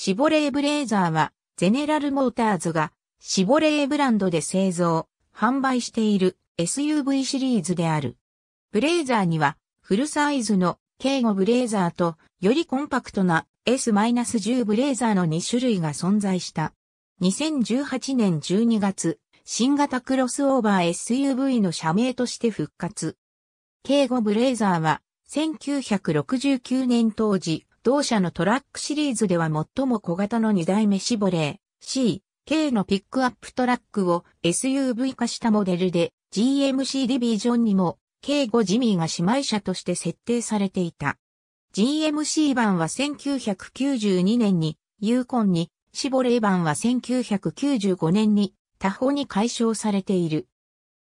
シボレーブレーザーは、ゼネラルモーターズが、シボレーブランドで製造、販売している SUV シリーズである。ブレーザーには、フルサイズの K5 ブレーザーと、よりコンパクトな S-10 ブレーザーの2種類が存在した。2018年12月、新型クロスオーバー SUV の社名として復活。K5 ブレーザーは、1969年当時、同社のトラックシリーズでは最も小型の2代目シボレー C、K のピックアップトラックを SUV 化したモデルで GMC ディビジョンにも K5 ジミーが姉妹車として設定されていた。GMC 版は1992年にユーコンに、シボレー版は1995年に他方に解消されている。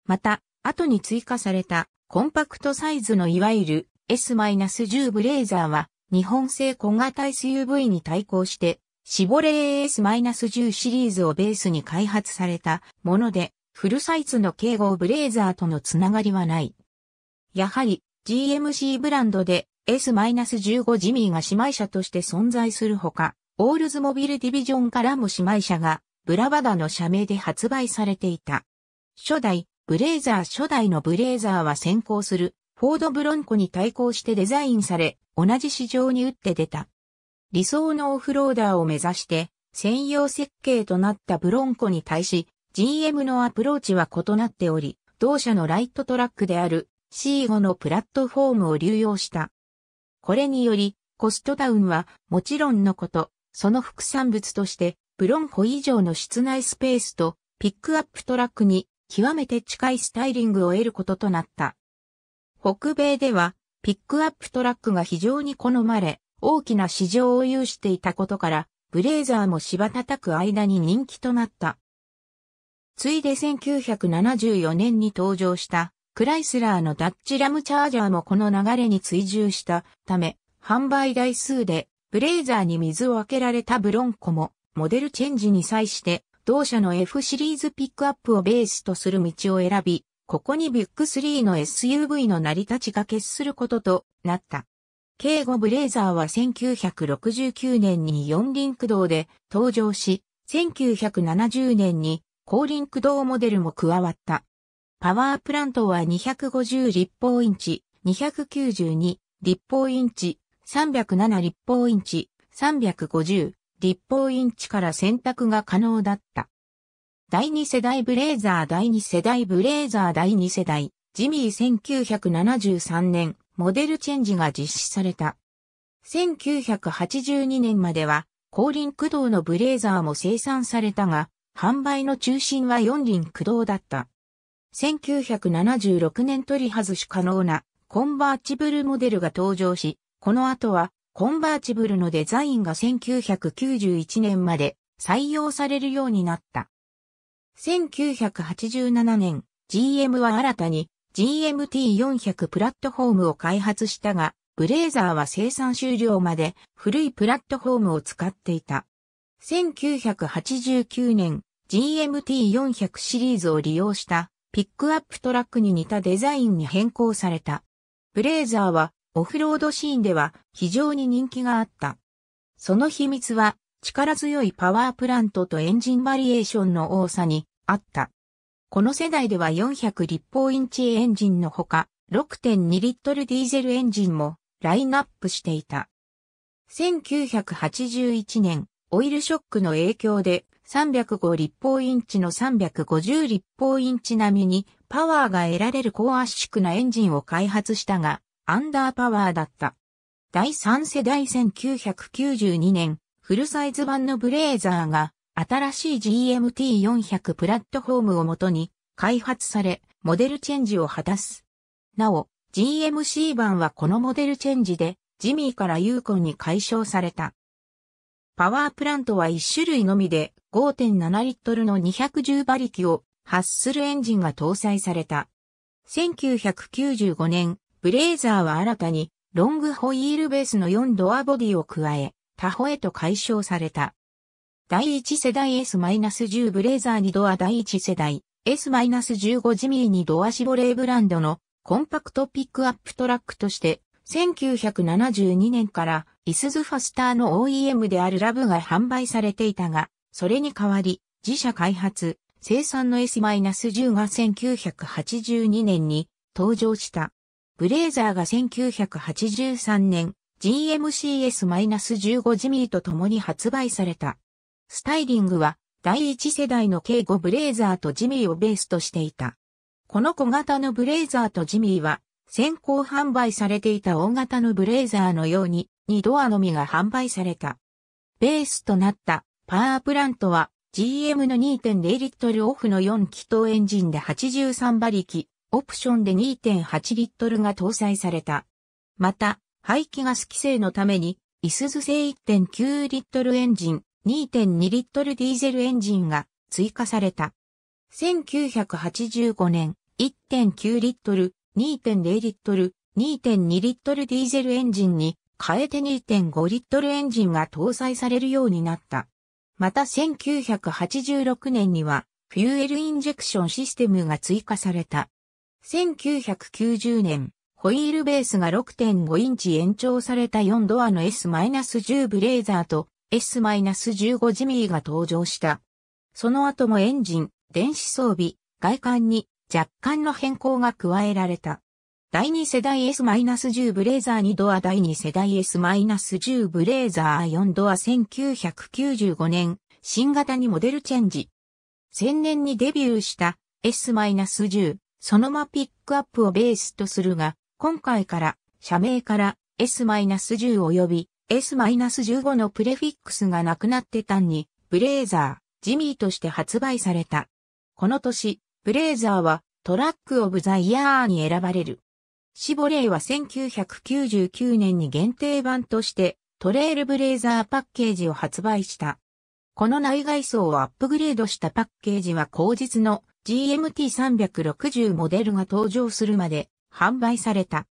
また、後に追加されたコンパクトサイズのいわゆる S-10 ブレーザーは日本製小型 SUV に対抗して、シボレー AS-10 シリーズをベースに開発されたもので、フルサイズの敬語ブレーザーとのつながりはない。やはり、GMC ブランドで S-15 ジミーが姉妹車として存在するほか、オールズモビルディビジョンからも姉妹車が、ブラバダの社名で発売されていた。初代、ブレーザー初代のブレーザーは先行する、フォードブロンコに対抗してデザインされ、同じ市場に打って出た。理想のオフローダーを目指して専用設計となったブロンコに対し GM のアプローチは異なっており、同社のライトトラックである C5 のプラットフォームを流用した。これによりコストダウンはもちろんのこと、その副産物としてブロンコ以上の室内スペースとピックアップトラックに極めて近いスタイリングを得ることとなった。北米ではピックアップトラックが非常に好まれ、大きな市場を有していたことから、ブレーザーも芝叩く間に人気となった。ついで1974年に登場したクライスラーのダッチラムチャージャーもこの流れに追従したため、販売台数でブレーザーに水をあけられたブロンコもモデルチェンジに際して同社の F シリーズピックアップをベースとする道を選び、ここにビッグ3の SUV の成り立ちが決することとなった。K5 ブレーザーは1969年に4輪駆動で登場し、1970年に後輪駆動モデルも加わった。パワープラントは250立方インチ、292立方インチ、307立方インチ、350立方インチから選択が可能だった。第2世代ブレーザー第2世代ブレーザー第2世代ジミー1973年モデルチェンジが実施された。1982年までは後輪駆動のブレーザーも生産されたが販売の中心は四輪駆動だった。1976年取り外し可能なコンバーチブルモデルが登場し、この後はコンバーチブルのデザインが1991年まで採用されるようになった。1987年、GM は新たに GMT400 プラットフォームを開発したが、ブレーザーは生産終了まで古いプラットフォームを使っていた。1989年、GMT400 シリーズを利用したピックアップトラックに似たデザインに変更された。ブレーザーはオフロードシーンでは非常に人気があった。その秘密は力強いパワープラントとエンジンバリエーションの多さにあった。この世代では400立方インチエンジンのほか、6.2リットルディーゼルエンジンもラインナップしていた。1981年、オイルショックの影響で305立方インチの350立方インチ並みにパワーが得られる高圧縮なエンジンを開発したが、アンダーパワーだった。第3世代1992年、フルサイズ版のブレーザーが新しい GMT400 プラットフォームをもとに開発され、モデルチェンジを果たす。なお、GMC 版はこのモデルチェンジで、ジミーからユーコンに解消された。パワープラントは1種類のみで5.7リットルの210馬力を発するエンジンが搭載された。1995年、ブレーザーは新たにロングホイールベースの4ドアボディを加え、他方へと解消された。第1世代 S-10 ブレーザー2ドア第1世代 S-15 ジミー2ドアシボレーブランドのコンパクトピックアップトラックとして1972年からイスズファスターの OEM であるラブが販売されていたが、それに代わり自社開発、生産の S-10 が1982年に登場した。ブレーザーが1983年 GMCS-15 ジミーと共に発売された。スタイリングは第一世代の K5 ブレーザーとジミーをベースとしていた。この小型のブレーザーとジミーは先行販売されていた大型のブレーザーのように2ドアのみが販売された。ベースとなったパワープラントは GM の2.0リットルオフの4気筒エンジンで83馬力、オプションで2.8リットルが搭載された。また、排気ガス規制のために、イスズ製1.9リットルエンジン、2.2リットルディーゼルエンジンが追加された。1985年、1.9リットル、2.0リットル、2.2リットルディーゼルエンジンに、変えて2.5リットルエンジンが搭載されるようになった。また1986年には、フューエルインジェクションシステムが追加された。1990年、ホイールベースが6.5インチ延長された4ドアの S-10 ブレーザーと S-15 ジミーが登場した。その後もエンジン、電子装備、外観に若干の変更が加えられた。第2世代 S-10 ブレーザー2ドア第2世代 S-10 ブレーザー4ドア1995年新型にモデルチェンジ。前年にデビューした S-10 そのまピックアップをベースとするが、今回から社名から S-10 及び S-15 のプレフィックスがなくなって単にブレーザー、ジミーとして発売された。この年、ブレーザーはトラックオブザイヤーに選ばれる。シボレーは1999年に限定版としてトレイルブレーザーパッケージを発売した。この内外装をアップグレードしたパッケージは後日の GMT360 モデルが登場するまで販売された。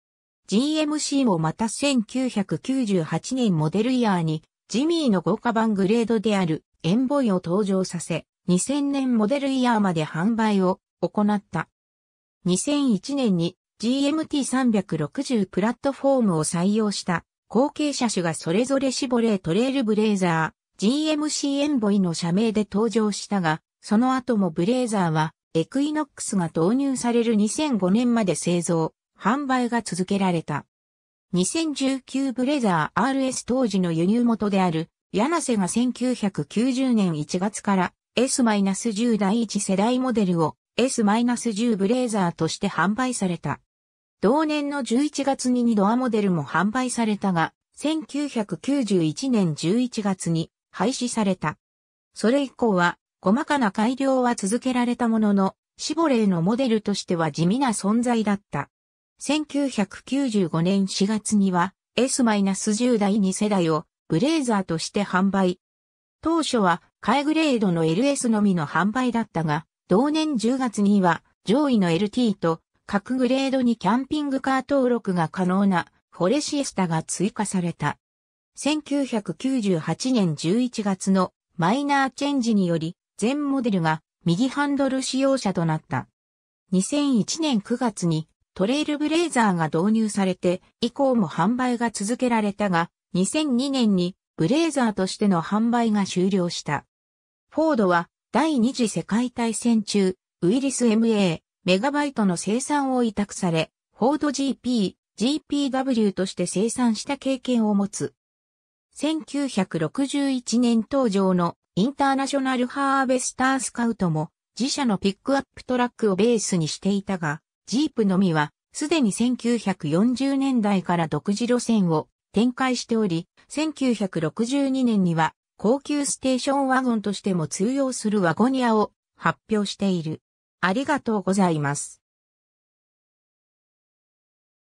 GMC もまた1998年モデルイヤーにジミーの豪華版グレードであるエンボイを登場させ、2000年モデルイヤーまで販売を行った。2001年に GMT360 プラットフォームを採用した後継車種がそれぞれシボレートレールブレーザー、GMC エンボイの社名で登場したが、その後もブレーザーはエクイノックスが導入される2005年まで製造、販売が続けられた。2019ブレザー RS 当時の輸入元である、柳瀬が1990年1月から S-10 第1世代モデルを S-10 ブレーザーとして販売された。同年の11月に2ドアモデルも販売されたが、1991年11月に廃止された。それ以降は細かな改良は続けられたものの、シボレーのモデルとしては地味な存在だった。1995年4月には S-10 代2世代をブレーザーとして販売。当初は買グレードの LS のみの販売だったが、同年10月には上位の LT と各グレードにキャンピングカー登録が可能なフォレシエスタが追加された。1998年11月のマイナーチェンジにより全モデルが右ハンドル使用車となった。2001年9月にトレイルブレイザーが導入されて以降も販売が続けられたが2002年にブレイザーとしての販売が終了した。フォードは第二次世界大戦中ウイリス MA メガバイトの生産を委託されフォード GP、GPW として生産した経験を持つ。1961年登場のインターナショナルハーベスタースカウトも自社のピックアップトラックをベースにしていたが、ジープのみはすでに1940年代から独自路線を展開しており、1962年には高級ステーションワゴンとしても通用するワゴニアを発表している。ありがとうございます。